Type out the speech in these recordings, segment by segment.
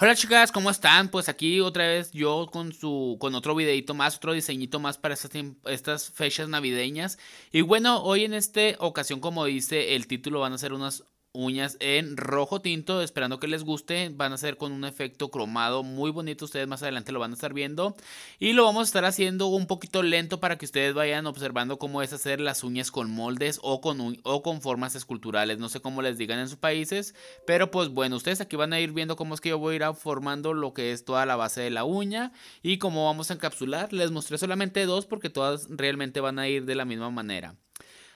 Hola chicas, ¿cómo están? Pues aquí otra vez yo con su con otro videito más, otro diseñito más para estas, estas fechas navideñas. Y bueno, hoy en esta ocasión, como dice el título, van a ser unas uñas en rojo tinto, esperando que les guste, van a ser con un efecto cromado muy bonito, ustedes más adelante lo van a estar viendo y lo vamos a estar haciendo un poquito lento para que ustedes vayan observando cómo es hacer las uñas con moldes o con, o con formas esculturales, no sé cómo les digan en sus países, pero pues bueno, ustedes aquí van a ir viendo cómo es que yo voy a ir formando lo que es toda la base de la uña y cómo vamos a encapsular, les mostré solamente dos porque todas realmente van a ir de la misma manera.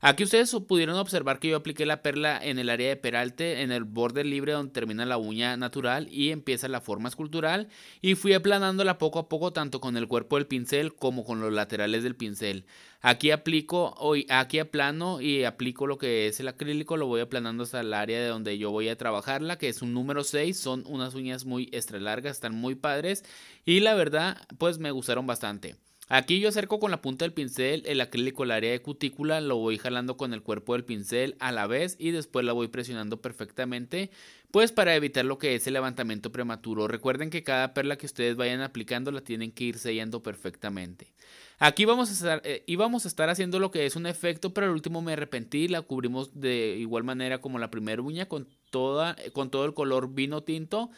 Aquí ustedes pudieron observar que yo apliqué la perla en el área de peralte, en el borde libre donde termina la uña natural y empieza la forma escultural y fui aplanándola poco a poco tanto con el cuerpo del pincel como con los laterales del pincel. Aquí aplico, aquí aplano y aplico lo que es el acrílico, lo voy aplanando hasta el área de donde yo voy a trabajarla, que es un número 6, son unas uñas muy extra largas, están muy padres y la verdad pues me gustaron bastante. Aquí yo acerco con la punta del pincel el acrílico al área de cutícula, lo voy jalando con el cuerpo del pincel a la vez y después la voy presionando perfectamente, pues para evitar lo que es el levantamiento prematuro. Recuerden que cada perla que ustedes vayan aplicando la tienen que ir sellando perfectamente. Aquí vamos a estar, íbamos eh, a estar haciendo lo que es un efecto, pero al último me arrepentí, la cubrimos de igual manera como la primera uña con, toda, con todo el color vino tinto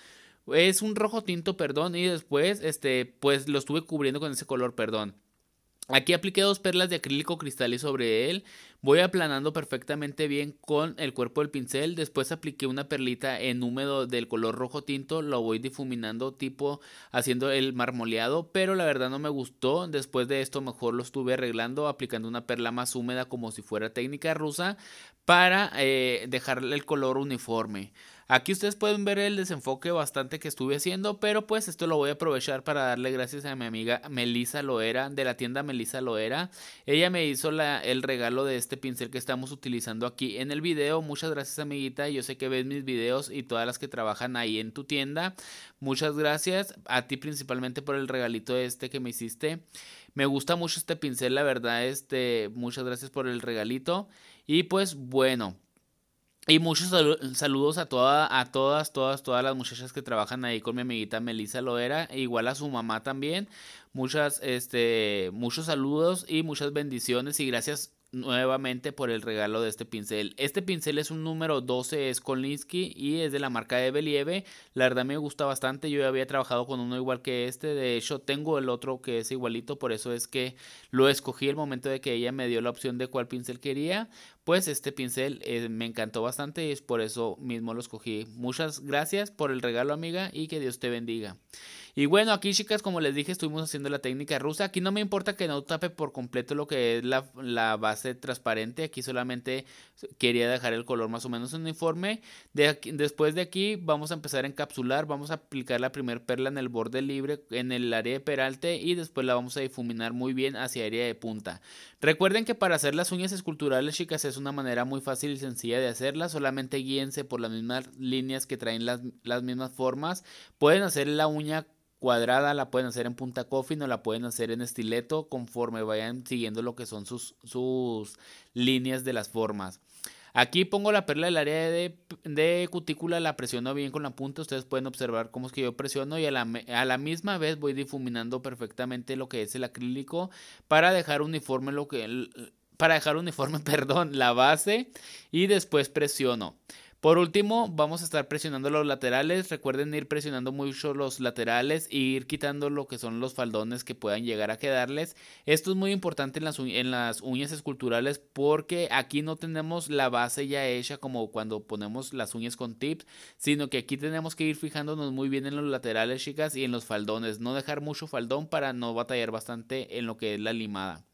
es un rojo tinto, perdón, y después, este, pues lo estuve cubriendo con ese color, perdón. Aquí apliqué dos perlas de acrílico cristal y sobre él. Voy aplanando perfectamente bien con el cuerpo del pincel. Después apliqué una perlita en húmedo del color rojo tinto. Lo voy difuminando tipo haciendo el marmoleado. Pero la verdad no me gustó. Después de esto mejor lo estuve arreglando aplicando una perla más húmeda como si fuera técnica rusa para eh, dejarle el color uniforme. Aquí ustedes pueden ver el desenfoque bastante que estuve haciendo, pero pues esto lo voy a aprovechar para darle gracias a mi amiga Melisa Loera, de la tienda Melisa Loera. Ella me hizo el regalo de este pincel que estamos utilizando aquí en el video. Muchas gracias amiguita, yo sé que ves mis videos y todas las que trabajan ahí en tu tienda. Muchas gracias a ti principalmente por el regalito este que me hiciste. Me gusta mucho este pincel, la verdad, este, muchas gracias por el regalito. Y pues bueno. Y muchos saludos a, toda, a todas, todas, todas las muchachas que trabajan ahí con mi amiguita Melissa Loera, e igual a su mamá también. Muchas, este, muchos saludos y muchas bendiciones y gracias nuevamente por el regalo de este pincel. Este pincel es un número 12, es Kolinsky y es de la marca de Believe. La verdad me gusta bastante, yo ya había trabajado con uno igual que este, de hecho tengo el otro que es igualito, por eso es que lo escogí el momento de que ella me dio la opción de cuál pincel quería. Pues este pincel eh, me encantó bastante y es por eso mismo lo escogí. Muchas gracias por el regalo amiga y que Dios te bendiga. Y bueno, aquí chicas, como les dije, estuvimos haciendo la técnica rusa. Aquí no me importa que no tape por completo lo que es la, base transparente. Aquí solamente quería dejar el color más o menos uniforme. después de aquí vamos a empezar a encapsular. Vamos a aplicar la primer perla en el borde libre, en el área de peralte. Y después la vamos a difuminar muy bien hacia área de punta. Recuerden que para hacer las uñas esculturales, chicas, es una manera muy fácil y sencilla de hacerlas. Solamente guíense por las mismas líneas que traen las, las mismas formas. Pueden hacer la uña cuadrada, la pueden hacer en punta coffin o la pueden hacer en estileto conforme vayan siguiendo lo que son sus, sus líneas de las formas. Aquí pongo la perla del área de, de, cutícula, la presiono bien con la punta, ustedes pueden observar cómo es que yo presiono y a la, a la, misma vez voy difuminando perfectamente lo que es el acrílico para dejar uniforme lo que... Para dejar uniforme, perdón, la base y después presiono. Por último, vamos a estar presionando los laterales. Recuerden ir presionando mucho los laterales e ir quitando lo que son los faldones que puedan llegar a quedarles. Esto es muy importante en las, en las uñas esculturales porque aquí no tenemos la base ya hecha como cuando ponemos las uñas con tips, sino que aquí tenemos que ir fijándonos muy bien en los laterales, chicas, y en los faldones. No dejar mucho faldón para no batallar bastante en lo que es la limada.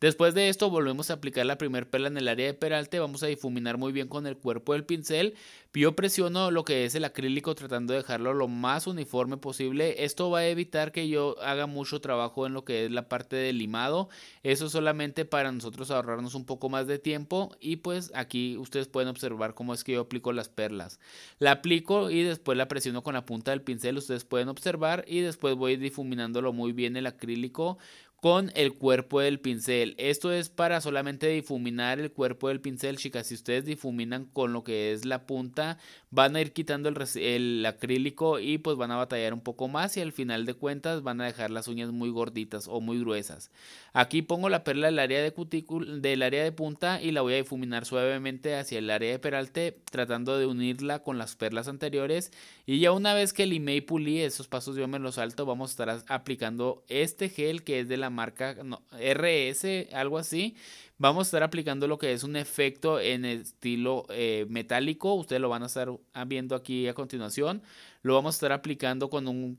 Después de esto volvemos a aplicar la primer perla en el área de peralte, vamos a difuminar muy bien con el cuerpo del pincel. Yo presiono lo que es el acrílico tratando de dejarlo lo más uniforme posible. Esto va a evitar que yo haga mucho trabajo en lo que es la parte de limado. Eso solamente para nosotros ahorrarnos un poco más de tiempo y pues aquí ustedes pueden observar cómo es que yo aplico las perlas. La aplico y después la presiono con la punta del pincel, ustedes pueden observar y después voy difuminándolo muy bien el acrílico con el cuerpo del pincel. Esto es para solamente difuminar el cuerpo del pincel, chicas. Si ustedes difuminan con lo que es la punta, van a ir quitando el, acrílico y pues van a batallar un poco más y al final de cuentas van a dejar las uñas muy gorditas o muy gruesas. Aquí pongo la perla del área de cutícula, del área de punta y la voy a difuminar suavemente hacia el área de peralte, tratando de unirla con las perlas anteriores. Y ya una vez que limé y pulí esos pasos yo me los salto, vamos a estar aplicando este gel que es de la marca RS, algo así, vamos a estar aplicando lo que es un efecto en estilo eh, metálico. Ustedes lo van a estar viendo aquí a continuación. Lo vamos a estar aplicando con un,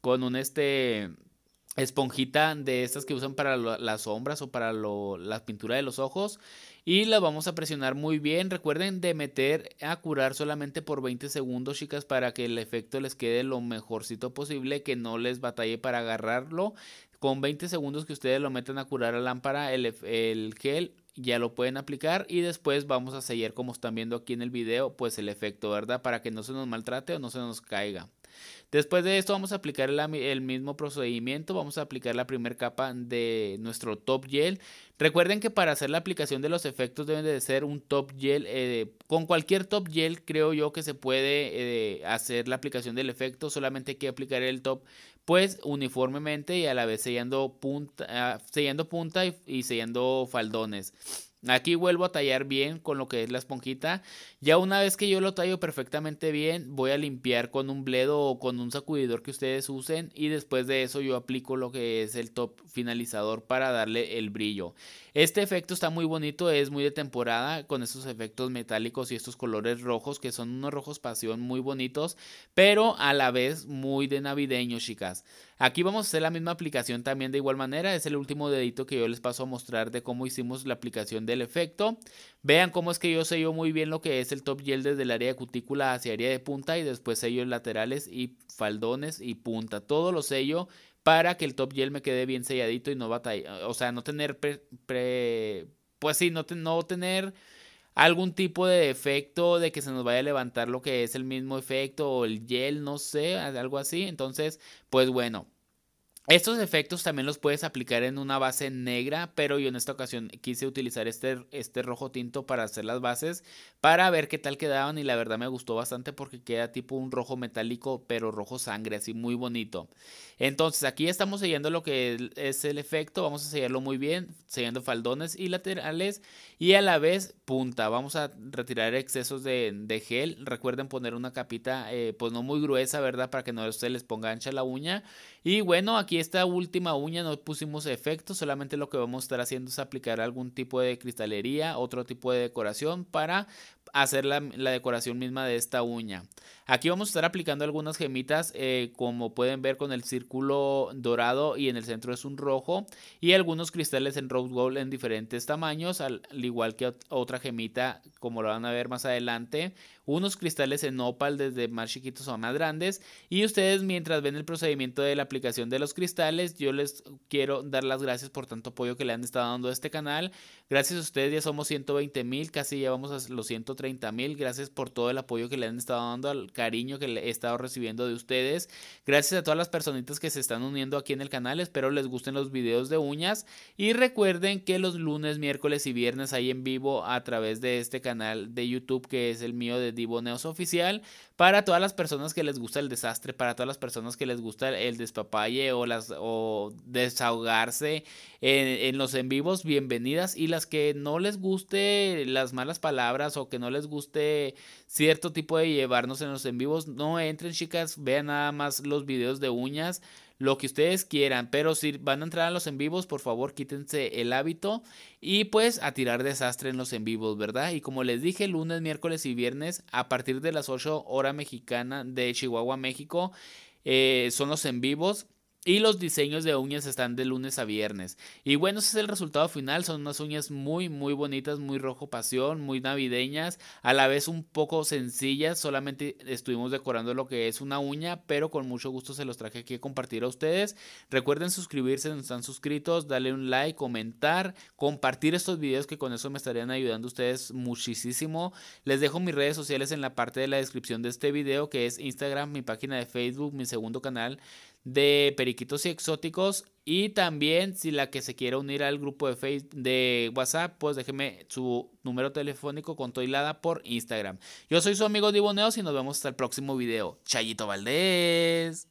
con un este esponjita de estas que usan para las sombras o para la pintura de los ojos y la vamos a presionar muy bien recuerden de meter a curar solamente por 20 segundos chicas para que el efecto les quede lo mejorcito posible que no les batalle para agarrarlo con 20 segundos que ustedes lo metan a curar a lámpara el, el gel ya lo pueden aplicar y después vamos a sellar como están viendo aquí en el video pues el efecto verdad para que no se nos maltrate o no se nos caiga Después de esto vamos a aplicar el, mismo procedimiento, vamos a aplicar la primera capa de nuestro top gel. Recuerden que para hacer la aplicación de los efectos deben de ser un top gel, eh, con cualquier top gel creo yo que se puede eh, hacer la aplicación del efecto, solamente hay que aplicar el top pues uniformemente y a la vez sellando punta, ah, y, y sellando faldones. Aquí vuelvo a tallar bien con lo que es la esponjita. Ya una vez que yo lo tallo perfectamente bien, voy a limpiar con un bledo o con un sacudidor que ustedes usen y después de eso yo aplico lo que es el top finalizador para darle el brillo. Este efecto está muy bonito, es muy de temporada con estos efectos metálicos y estos colores rojos que son unos rojos pasión muy bonitos, pero a la vez muy de navideño, chicas. Aquí vamos a hacer la misma aplicación también de igual manera. Es el último dedito que yo les paso a mostrar de cómo hicimos la aplicación del efecto. Vean cómo es que yo sello muy bien lo que es el top gel desde el área de cutícula hacia área de punta y después sellos laterales y faldones y punta. Todo lo sello para que el top gel me quede bien selladito y no batalla, o sea, no tener pues sí, no, no tener algún tipo de efecto de que se nos vaya a levantar lo que es el mismo efecto o el gel, no sé, algo así. Entonces, pues bueno, estos efectos también los puedes aplicar en una base negra, pero yo en esta ocasión quise utilizar este, este rojo tinto para hacer las bases, para ver qué tal quedaban y la verdad me gustó bastante porque queda tipo un rojo metálico, pero rojo sangre, así muy bonito. Entonces aquí estamos sellando lo que es el efecto, vamos a sellarlo muy bien, sellando faldones y laterales y a la vez punta. Vamos a retirar excesos de, gel, recuerden poner una capita eh, pues no muy gruesa, ¿verdad? Para que no se les ponga ancha la uña y bueno, aquí esta última uña no pusimos efecto, solamente lo que vamos a estar haciendo es aplicar algún tipo de cristalería, otro tipo de decoración para hacer la, decoración misma de esta uña. Aquí vamos a estar aplicando algunas gemitas, eh, como pueden ver con el círculo dorado y en el centro es un rojo, y algunos cristales en rose gold en diferentes tamaños, al, al igual que otra gemita, como lo van a ver más adelante, unos cristales en opal desde más chiquitos a más grandes. Y ustedes mientras ven el procedimiento de la aplicación de los cristales, yo les quiero dar las gracias por tanto apoyo que le han estado dando a este canal. Gracias a ustedes ya somos 120 mil, casi llevamos a los 130 mil. Gracias por todo el apoyo que le han estado dando, al cariño que he estado recibiendo de ustedes. Gracias a todas las personitas que se están uniendo aquí en el canal. Espero les gusten los videos de uñas. Y recuerden que los lunes, miércoles y viernes hay en vivo a través de este canal de YouTube que es el mío de Divoneos Oficial. Para todas las personas que les gusta el desastre, para todas las personas que les gusta el despapalle o, las, o desahogarse en, en los en vivos, bienvenidas. Y las que no les guste las malas palabras o que no les guste cierto tipo de llevarnos en los en vivos, no entren chicas, vean nada más los videos de uñas, lo que ustedes quieran, pero si van a entrar a los en vivos, por favor quítense el hábito y pues a tirar desastre en los en vivos, ¿verdad? Y como les dije, lunes, miércoles y viernes a partir de las 8 hora mexicana de Chihuahua, México, eh, son los en vivos. Y los diseños de uñas están de lunes a viernes. Y bueno, ese es el resultado final. Son unas uñas muy, muy bonitas, muy rojo pasión, muy navideñas, a la vez un poco sencillas. Solamente estuvimos decorando lo que es una uña, pero con mucho gusto se los traje aquí a compartir a ustedes. Recuerden suscribirse si no están suscritos, darle un like, comentar, compartir estos videos que con eso me estarían ayudando ustedes muchísimo. Les dejo mis redes sociales en la parte de la descripción de este video, que es Instagram, mi página de Facebook, mi segundo canal de Periquitos y Exóticos. Y también si la que se quiera unir al grupo de, Facebook, de WhatsApp, pues déjeme su número telefónico con Toilada por Instagram. Yo soy su amigo Diboneos y nos vemos hasta el próximo video. Chayito Valdés.